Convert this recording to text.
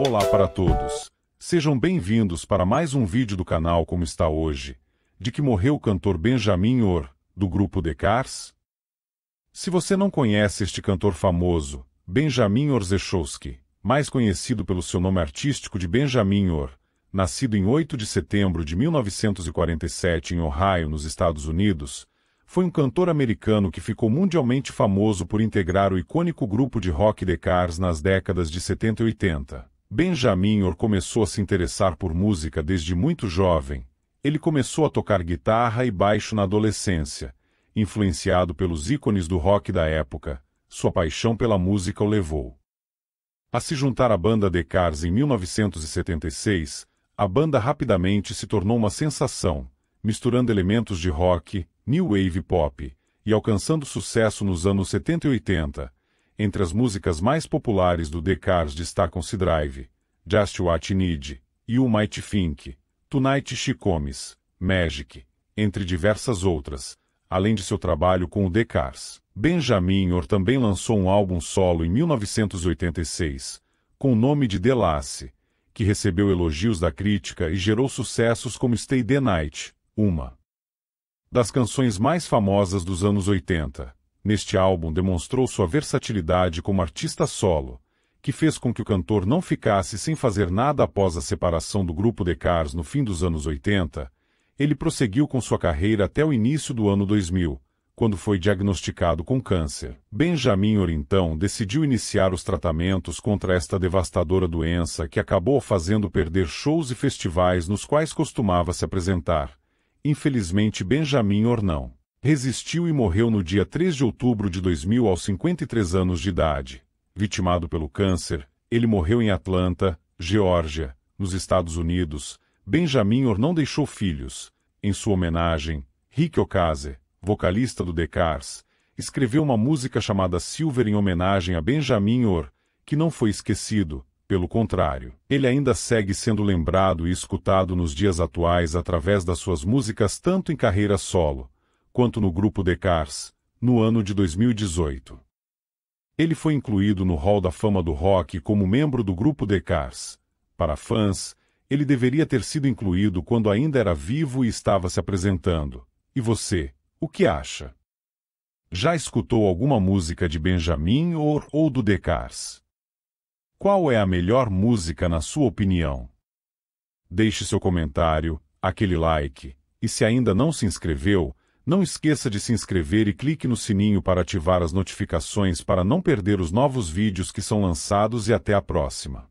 Olá para todos. Sejam bem-vindos para mais um vídeo do canal Como Está Hoje, de que morreu o cantor Benjamin Orr, do grupo Decars. Se você não conhece este cantor famoso, Benjamin Orzechowski, mais conhecido pelo seu nome artístico de Benjamin Orr, nascido em 8 de setembro de 1947 em Ohio, nos Estados Unidos, foi um cantor americano que ficou mundialmente famoso por integrar o icônico grupo de rock The Cars nas décadas de 70 e 80. Benjamin Orr começou a se interessar por música desde muito jovem. Ele começou a tocar guitarra e baixo na adolescência, influenciado pelos ícones do rock da época. Sua paixão pela música o levou a se juntar à banda The Cars em 1976. A banda rapidamente se tornou uma sensação, misturando elementos de rock, new wave pop e alcançando sucesso nos anos 70 e 80 entre as músicas mais populares do Decars destacam-se Drive, Just What You Need, You Might Think, Tonight She Comes, Magic, entre diversas outras, além de seu trabalho com o Decars. Benjamin Orr também lançou um álbum solo em 1986, com o nome de Lasse, que recebeu elogios da crítica e gerou sucessos como Stay the Night, uma das canções mais famosas dos anos 80. Neste álbum demonstrou sua versatilidade como artista solo, que fez com que o cantor não ficasse sem fazer nada após a separação do grupo The Cars no fim dos anos 80, ele prosseguiu com sua carreira até o início do ano 2000, quando foi diagnosticado com câncer. Benjamin Orintão decidiu iniciar os tratamentos contra esta devastadora doença que acabou fazendo perder shows e festivais nos quais costumava se apresentar. Infelizmente Benjamin Ornão resistiu e morreu no dia 3 de outubro de 2000 aos 53 anos de idade. Vitimado pelo câncer, ele morreu em Atlanta, Geórgia, nos Estados Unidos. Benjamin Orr não deixou filhos. Em sua homenagem, Rick Okaze, vocalista do The Cars, escreveu uma música chamada Silver em homenagem a Benjamin Orr, que não foi esquecido, pelo contrário. Ele ainda segue sendo lembrado e escutado nos dias atuais através das suas músicas tanto em carreira solo, quanto no grupo Decars, no ano de 2018. Ele foi incluído no Hall da Fama do Rock como membro do grupo Decars. Para fãs, ele deveria ter sido incluído quando ainda era vivo e estava se apresentando. E você, o que acha? Já escutou alguma música de Benjamin Orr ou do Decars? Qual é a melhor música na sua opinião? Deixe seu comentário, aquele like, e se ainda não se inscreveu, não esqueça de se inscrever e clique no sininho para ativar as notificações para não perder os novos vídeos que são lançados e até a próxima.